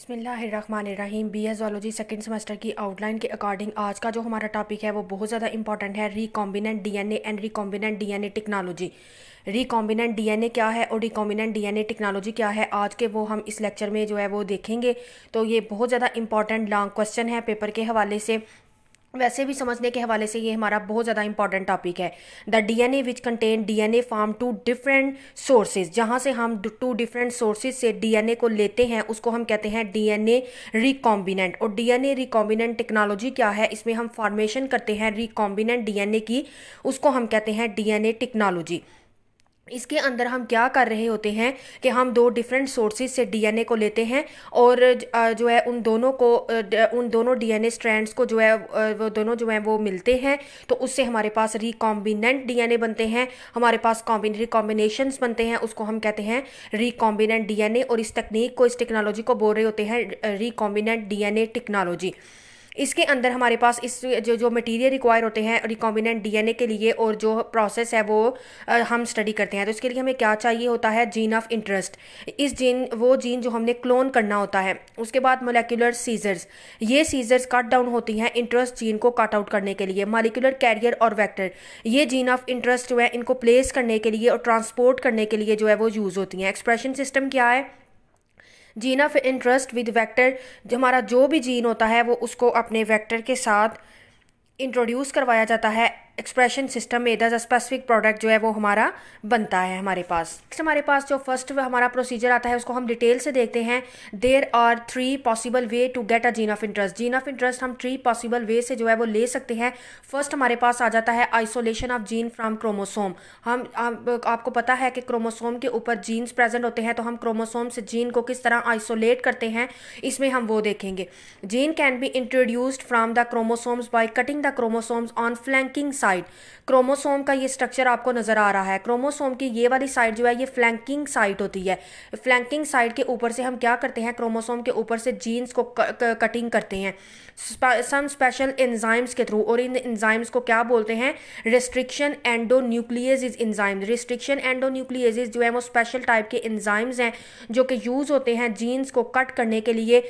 बसमीम B S zoology second semester की outline के अकॉर्डिंग आज का जो हमारा टॉपिक है वो बहुत ज़्यादा इंपॉर्टेंट है recombinant DNA and recombinant DNA technology recombinant DNA क्या है और रिकॉम्बिनेंट डीएनए टेक्नोलॉजी क्या है आज के वो हम इस लेक्चर में जो है वो देखेंगे तो ये बहुत ज़्यादा इंपॉर्टेंट लॉन्ग क्वेश्चन है पेपर के हवाले से वैसे भी समझने के हवाले से ये हमारा बहुत ज़्यादा इंपॉर्टेंट टॉपिक है the DNA which contain DNA from two different sources जहाँ से हम टू डिफरेंट सोर्सेज से डीएनए को लेते हैं उसको हम कहते हैं डीएनए रिकॉम्बिनेंट और डीएनए रिकॉम्बिनेंट टेक्नोलॉजी क्या है इसमें हम फॉर्मेशन करते हैं रिकॉम्बिनेंट ए की उसको हम कहते हैं ए टेक्नोलॉजी इसके अंदर हम क्या कर रहे होते हैं कि हम दो डिफरेंट सोर्सेज से डीएनए को लेते हैं और जो है उन दोनों को उन दोनों डीएनए स्ट्रैंड्स को जो है वो दोनों जो है वो मिलते हैं तो उससे हमारे पास रिकॉम्बिनेंट डीएनए बनते हैं हमारे पास रिकॉम्बिनेशन बनते हैं उसको हम कहते हैं रिकॉम्बिनेंट डी और इस तकनीक को इस टेक्नोलॉजी को बोल रहे होते हैं रिकॉम्बिनेंट डीएनए टेक्नोलॉजी इसके अंदर हमारे पास इस जो जो मटेरियल रिक्वायर होते हैं रिकॉम्बिनेंट डीएनए के लिए और जो प्रोसेस है वो हम स्टडी करते हैं तो इसके लिए हमें क्या चाहिए होता है जीन ऑफ इंटरेस्ट इस जीन वो जीन जो हमने क्लोन करना होता है उसके बाद मोलिकुलर सीजर्स ये सीजर्स कट डाउन होती हैं इंटरेस्ट जीन को कट आउट करने के लिए मालिकुलर कैरियर और वैक्टर ये जीन ऑफ इंटरेस्ट जो है इनको प्लेस करने के लिए और ट्रांसपोर्ट करने के लिए जो है वो यूज़ होती हैं एक्सप्रेशन सिस्टम क्या है gene of interest with vector हमारा जो भी जीन होता है वो उसको अपने वेक्टर के साथ इंट्रोड्यूस करवाया जाता है एक्सप्रेशन सिस्टम में एज स्पेसिफिक प्रोडक्ट जो है वो हमारा बनता है हमारे पास नेक्स्ट हमारे पास जो फर्स्ट हमारा प्रोसीजर आता है उसको हम डिटेल से देखते हैं there are three possible way to get a gene of interest gene of interest हम थ्री पॉसिबल वे से जो है वो ले सकते हैं फर्स्ट हमारे पास आ जाता है isolation of gene from chromosome हम आ, आपको पता है कि क्रोमोसोम के ऊपर जीन्स प्रेजेंट होते हैं तो हम क्रोमोसोम से जीन को किस तरह आइसोलेट करते हैं इसमें हम वो देखेंगे gene can be introduced from the chromosomes by cutting the chromosomes on flanking side side chromosome का ये स्ट्रक्चर आपको नज़र आ रहा है क्रोमोसोम की ये वाली साइड जो है ये फ्लैंकिंग साइड होती है फ्लैंकिंग साइड के ऊपर से हम क्या करते हैं क्रोमोसोम के ऊपर से जीन्स को कटिंग करते हैं सम स्पेशल एंजाइम्स के थ्रू और इन एंजाइम्स को क्या बोलते हैं restriction endonuclease enzyme restriction endonuclease जो है वो स्पेशल टाइप के एंजाइम्स हैं जो कि यूज़ होते हैं जीन्स को कट करने के लिए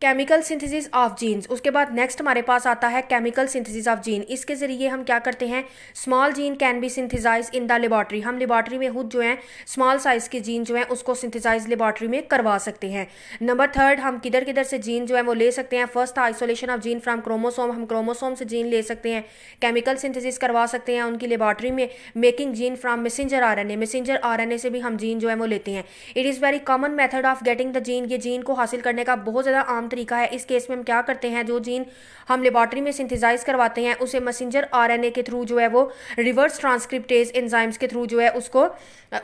केमिकल सिंथेसिस ऑफ जीन्स उसके बाद नेक्स्ट हमारे पास आता है केमिकल सिंथेसिस ऑफ जीन इसके ज़रिए हम क्या करते हैं small gene can be synthesise in the laboratory हम लेबॉर्ट्री में खुद जो है स्मॉल साइज़ के जीन जो है उसको सिंथेसाइज लेबॉर्ट्री में करवा सकते हैं नंबर थर्ड हम किधर किधर से जीन जो है वो ले सकते हैं first isolation of gene from chromosome हम क्रोमोसोम से जीन ले सकते हैं केमिकल सिंथेसिस करवा सकते हैं उनकी लेबॉट्री में making gene from messenger R N A messenger R N A से भी हम जीन जो है वो लेते हैं it is very common method of getting the gene ये जीन को हासिल करने का बहुत ज़्यादा आम आम तरीका है इस केस में हम क्या करते हैं जो जीन हम लेबॉर्ट्री में सिंथेसाइज करवाते हैं उसे मैसेंजर आरएनए के थ्रू जो है वो रिवर्स ट्रांसक्रिप्टेज एंजाइम्स के थ्रू जो है उसको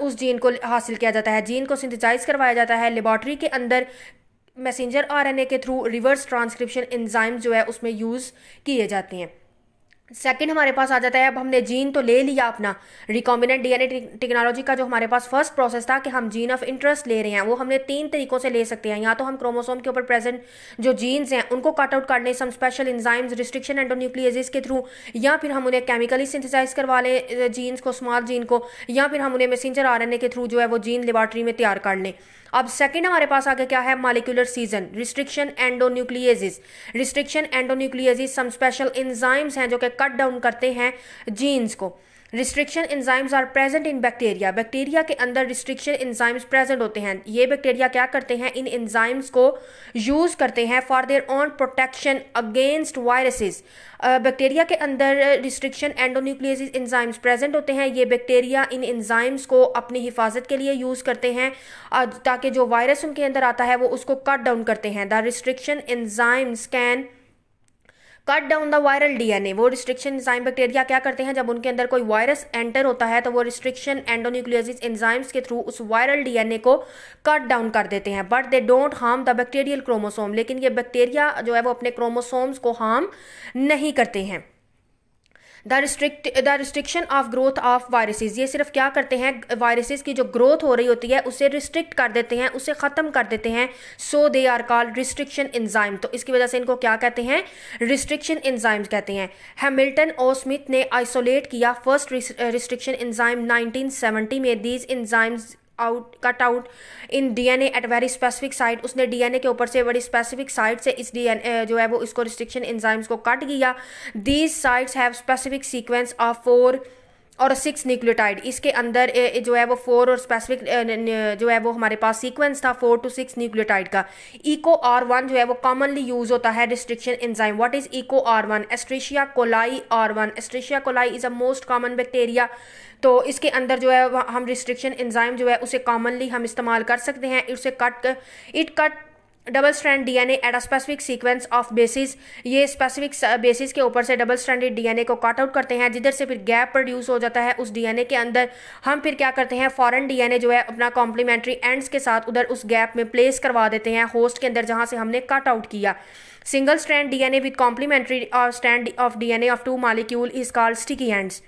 उस जीन को हासिल किया जाता है जीन को सिंथेसाइज करवाया जाता है लेबॉर्ट्री के अंदर मैसेंजर आरएनए के थ्रू रिवर्स ट्रांसक्रिप्शन एंजाइम जो है उसमें यूज़ किए जाते हैं सेकंड हमारे पास आ जाता है अब हमने जीन तो ले लिया अपना रिकॉम्बिनेंट डीएनए टेक्नोलॉजी का जो हमारे पास फर्स्ट प्रोसेस था कि हम जीन ऑफ इंटरेस्ट ले रहे हैं वो हमने तीन तरीकों से ले सकते हैं या तो हम क्रोमोसोम के ऊपर प्रेजेंट जो जीन्स हैं उनको कट आउट करने some special enzymes restriction endonucleases के थ्रू या फिर हम उन्हें केमिकली सिंथिसाइज करवा लें जीन्स को स्मॉल जीन को या फिर हम उन्हें मैसेंजर आर के थ्रू जो है वो जीन लेबॉर्ट्री में तैयार कर लें अब सेकंड हमारे पास आगे क्या है मालिकुलर सीजन restriction endonucleases restriction endonucleases some special enzymes हैं जो कि कट डाउन करते हैं जीन्स को restriction enzymes are present in bacteria bacteria के अंदर रिस्ट्रिक्शन इंजाइम्स प्रेजेंट होते हैं ये बैक्टीरिया क्या करते हैं इन इंजाइम्स को यूज़ करते हैं for their own protection against viruses bacteria के अंदर रिस्ट्रिक्शन एंडोन्यूक्लियस इंजाइम्स प्रेजेंट होते हैं ये बैक्टीरिया इन इंजाइम्स को अपनी हिफाजत के लिए यूज़ करते हैं ताकि जो वायरस उनके अंदर आता है वो उसको कट डाउन करते हैं the restriction enzymes can cut down the viral DNA वो रिस्ट्रिक्शन इंजाइम बैक्टीरिया क्या करते हैं जब उनके अंदर कोई वायरस एंटर होता है तो वो रिस्ट्रिक्शन एंडोन्यूक्लियोसिस एंजाइम्स के थ्रू उस वायरल डीएनए को कट डाउन कर देते हैं but they don't harm the bacterial chromosome लेकिन ये बैक्टीरिया जो है वो अपने क्रोमोसोम्स को हार्म नहीं करते हैं the restrict the restriction of growth of viruses ये सिर्फ क्या करते हैं वायरसेज की जो ग्रोथ हो रही होती है उसे रिस्ट्रिक्ट कर देते हैं उसे ख़त्म कर देते हैं so they are called restriction enzyme तो इसकी वजह से इनको क्या कहते हैं रिस्ट्रिक्शन इंजाइम कहते हैं हैमिल्टन ओ स्मिथ ने आइसोलेट किया फर्स्ट रिस्ट्रिक्शन इंजाइम सेवेंटी में these enzymes out cut out in DNA at very specific site उसने डीएनए के ऊपर से बड़ी स्पेसिफिक साइट से इस डीएनए जो है वो इसको रिस्ट्रिक्शन एंजाइम्स को कट किया these sites have specific sequence of four और सिक्स न्यूक्लियोटाइड इसके अंदर जो है वो फोर और स्पेसिफिक जो है वो हमारे पास सीक्वेंस था फोर टू सिक्स न्यूक्लियोटाइड का इको आर वन जो है वो कॉमनली यूज होता है restriction enzyme what is Eco R one Escherichia coli R one Escherichia coli is a most common bacteria तो इसके अंदर जो है हम रिस्ट्रिक्शन एंजाइम जो है उसे कॉमनली हम इस्तेमाल कर सकते हैं उसे cut it cut double strand DNA at a specific sequence of bases ये स्पेसिफिक बेसिस के ऊपर से डबल स्ट्रैंडेड डीएनए को कट आउट करते हैं जिधर से फिर गैप प्रोड्यूस हो जाता है उस डीएनए के अंदर हम फिर क्या करते हैं फॉरन डीएनए जो है अपना कॉम्प्लीमेंट्री एंड्स के साथ उधर उस गैप में प्लेस करवा देते हैं होस्ट के अंदर जहाँ से हमने कट आउट किया single strand DNA with complementary strand of DNA of two molecule is called sticky ends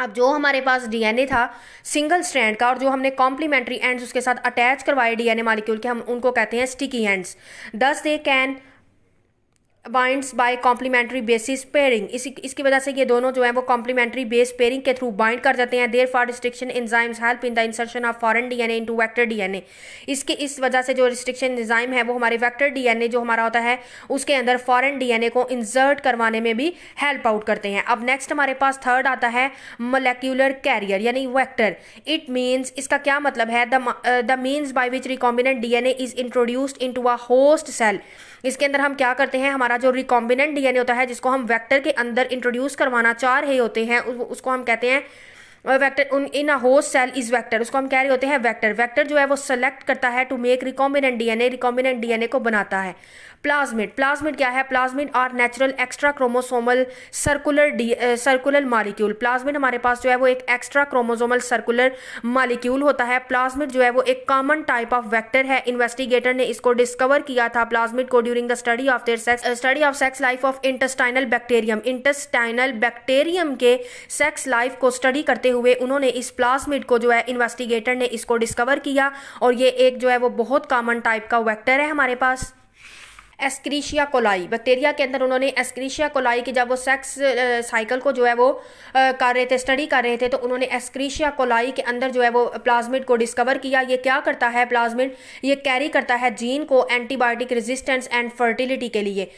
अब जो हमारे पास डीएनए था सिंगल स्ट्रैंड का और जो हमने कॉम्प्लीमेंट्री एंड्स उसके साथ अटैच करवाए डीएनए मॉलिक्यूल के हम उनको कहते हैं sticky ends thus they can binds by complementary bases pairing इसी इसकी वजह से ये दोनों जो है वो कॉम्प्लीमेंट्री बेस पेयरिंग के थ्रू बाइंड कर जाते हैं therefore restriction enzymes help in the insertion of foreign D N A vector D N A इसके इस वजह से जो रिस्ट्रिक्शन इंजाइम है वो हमारे वैक्टर डी एन ए जो हमारा होता है उसके अंदर फॉरन डी एन ए को इंजर्ट करवाने में भी हेल्प आउट करते हैं अब नेक्स्ट हमारे पास थर्ड आता है मोलेक्यूलर कैरियर यानी वैक्टर इट मीन्स इसका क्या मतलब है the means by which recombinant D N A is introduced into a host cell इसके अंदर हम क्या करते हैं हमारे हमारा जो रिकॉम्बिनेंट डीएनए होता है जिसको हम वैक्टर के अंदर इंट्रोड्यूस करवाना चाह रहे होते हैं उसको हम कहते हैं वैक्टर उन in a host cell is vector उसको हम कह रहे होते हैं वैक्टर वैक्टर जो है वो सेलेक्ट करता है to make recombinant DNA recombinant DNA को बनाता है प्लाज्मिड प्लाज्मिड क्या है plasmid are natural extra chromosomal circular D circular molecule plasmid हमारे पास जो है वो एक एक्स्ट्रा क्रोमोसोमल सर्कुलर मालिक्यूल होता है प्लाज्मिड जो है वो एक कॉमन टाइप ऑफ वैक्टर है इन्वेस्टिगेटर ने इसको डिस्कवर किया था प्लाज्मिड को during the study of their sex study of sex life of intestinal bacterium intestinal bacterium के सेक्स लाइफ को स्टडी करते हुए उन्होंने इस प्लाज्मिड को जो है इन्वेस्टिगेटर ने इसको डिस्कवर किया और ये एक जो है वो बहुत कॉमन टाइप का वैक्टर है हमारे पास एस्क्रीशिया कोलाई बैक्टीरिया के अंदर उन्होंने एस्क्रीशिया कोलाई की जब वो सेक्स साइकिल को जो है वो कर रहे थे स्टडी कर रहे थे तो उन्होंने एस्क्रीशिया कोलाई के अंदर जो है वो प्लाज्मिड को डिस्कवर किया ये क्या करता है प्लाज्मिड ये कैरी करता है जीन को एंटीबायोटिक रेजिस्टेंस एंड फर्टिलिटी के लिए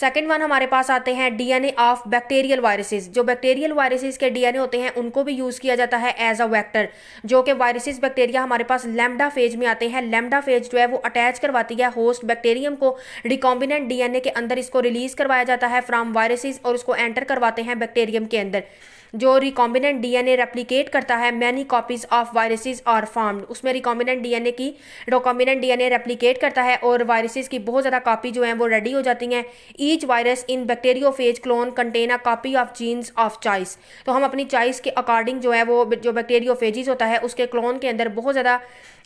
सेकेंड वन हमारे पास आते हैं डीएनए ऑफ बैक्टीरियल वायरसेस जो बैक्टीरियल वायरसेस के डीएनए होते हैं उनको भी यूज़ किया जाता है एज अ वेक्टर जो कि वायरसेस बैक्टीरिया हमारे पास लेमडा फेज में आते हैं लेमडा फेज जो है वो अटैच करवाती है होस्ट बैक्टीरियम को रिकॉम्बिनेंट डीएनए के अंदर इसको रिलीज करवाया जाता है फ्रॉम वायरसेज और उसको एंटर करवाते हैं बैक्टेरियम के अंदर जो रिकॉम्बिनेंट डीएनए रेप्लीकेट करता है many copies of viruses are formed उसमें रिकॉम्बिनेंट डीएनए की रिकॉम्बिनेंट डीएनए रेप्लीकेट करता है और वायरसेस की बहुत ज़्यादा कॉपी जो है वो रेडी हो जाती हैं each virus in phage clone contain a copy of genes of choice तो हम अपनी चॉइस के अकॉर्डिंग जो है वो जो फेजिज़ होता है उसके क्लोन के अंदर बहुत ज़्यादा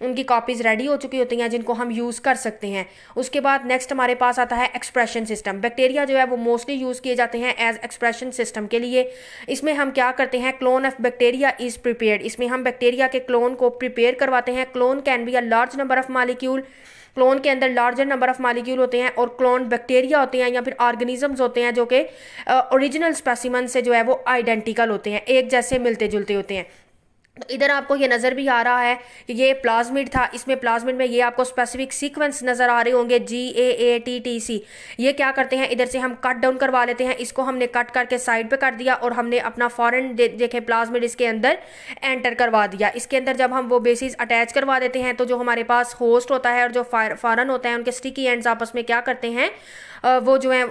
उनकी कॉपीज़ रेडी हो चुकी होती हैं जिनको हम यूज़ कर सकते हैं उसके बाद नेक्स्ट हमारे पास आता है एक्सप्रेशन सिस्टम बैक्टीरिया जो है वो मोस्टली यूज़ किए जाते हैं एज एक्सप्रेशन सिस्टम के लिए इसमें हम क्या करते हैं clone of bacteria is prepare इसमें हम बैक्टीरिया के क्लोन को प्रिपेयर करवाते हैं clone can be a large number of molecule clone के अंदर लार्जर नंबर ऑफ मालिक्यूल होते हैं और क्लोन बैक्टीरिया होते हैं या फिर ऑर्गेनिजम्स होते हैं जो कि ओरिजिनल स्पेसिमन से जो है वो आइडेंटिकल होते हैं एक जैसे मिलते जुलते होते हैं इधर आपको ये नज़र भी आ रहा है कि ये प्लाज्मिड था इसमें प्लाज्मिड में ये आपको स्पेसिफिक सीक्वेंस नज़र आ रहे होंगे जी ए ए टी टी सी ये क्या करते हैं इधर से हम कट डाउन करवा लेते हैं इसको हमने कट करके साइड पे कर दिया और हमने अपना फॉरन दे, देखे प्लाज्मिड इसके अंदर एंटर करवा दिया इसके अंदर जब हम वो बेसिस अटैच करवा देते हैं तो जो हमारे पास होस्ट होता है और जो फॉरन होता है उनके स्टिकी एंड आपस में क्या करते हैं वो जो है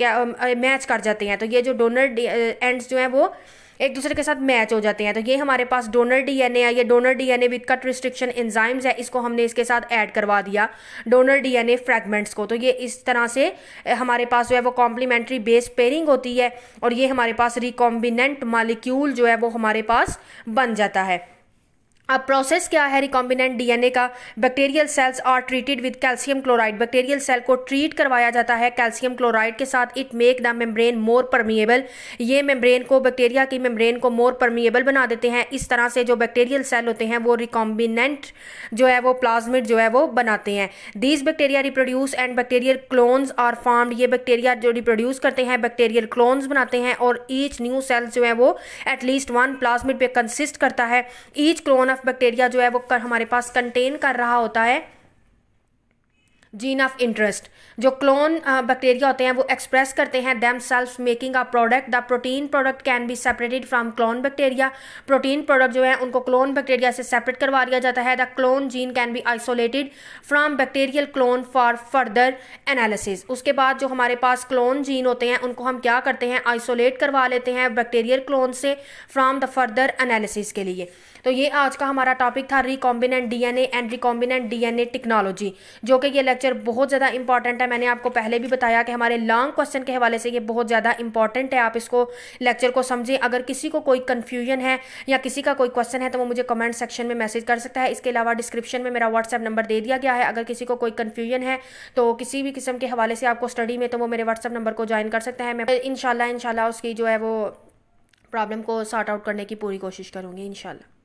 क्या मैच कर जाते हैं तो ये जो डोनर एंड्स जो हैं वो एक दूसरे के साथ मैच हो जाते हैं तो ये हमारे पास डोनर डीएनए है ये donor DNA with cut restriction enzymes है इसको हमने इसके साथ ऐड करवा दिया डोनर डीएनए फ्रैगमेंट्स को तो ये इस तरह से हमारे पास जो है वो कॉम्प्लीमेंट्री बेस पेयरिंग होती है और ये हमारे पास रिकॉम्बिनेंट मालिक्यूल जो है वो हमारे पास बन जाता है अब प्रोसेस क्या है रिकॉम्बिनेंट डीएनए का bacterial cells are treated with calcium chloride bacterial cell को ट्रीट करवाया जाता है कैल्शियम क्लोराइड के साथ it make the membrane more permeable ये मेम्ब्रेन को बैक्टीरिया की मेम्ब्रेन को मोर परमिएबल बना देते हैं इस तरह से जो बैक्टीरियल सेल होते हैं वो रिकॉम्बिनेंट जो है वो प्लाजमिट जो है वो बनाते हैं these bacteria reproduce and bacterial clones are formed ये बैक्टीरिया जो रिप्रोड्यूस करते हैं बैक्टीरियल क्लोन्स बनाते हैं और ईच न्यू सेल्स जो है वो एटलीस्ट वन प्लाजमिट पे कंसिस्ट करता है ईच क्लोन ऑफ बैक्टीरिया जो है वो कर हमारे पास कंटेन कर रहा होता है जीन ऑफ इंटरेस्ट जो क्लोन बैक्टीरिया होते हैं वो एक्सप्रेस करते हैं themselves making a product the protein product can be separated from clone bacteria protein product जो है उनको क्लोन बैक्टीरिया से सेपरेट करवा दिया जाता है the clone gene can be isolated from bacterial clone for further analysis उसके बाद जो हमारे पास क्लोन जीन होते हैं उनको हम क्या करते हैं आइसोलेट करवा लेते हैं बैक्टीरियल क्लोन से फ्राम द फर्दर एनालिसिस के लिए तो ये आज का हमारा टॉपिक था recombinant DNA and recombinant DNA technology जो कि ये लेक्चर बहुत ज़्यादा इंपॉर्टेंट है मैंने आपको पहले भी बताया कि हमारे लॉन्ग क्वेश्चन के हवाले से ये बहुत ज़्यादा इंपॉर्टेंट है आप इसको लेक्चर को समझें अगर किसी को कोई कन्फ्यूजन है या किसी का कोई क्वेश्चन है तो वो मुझे कमेंट सेक्शन में मैसेज कर सकता है इसके अलावा डिस्क्रिप्शन में मेरा व्हाट्सएप नंबर दे दिया गया है अगर किसी को कोई कन्फ्यूजन है तो किसी भी किस्म के हवाले से आपको स्टडी में तो वो मेरे व्हाट्सएप नंबर को ज्वाइन कर सकता है मैं इनशाला इनशाला उसकी जो है वो प्रॉब्लम को सॉर्ट आउट करने की पूरी कोशिश करूँगी इनशाला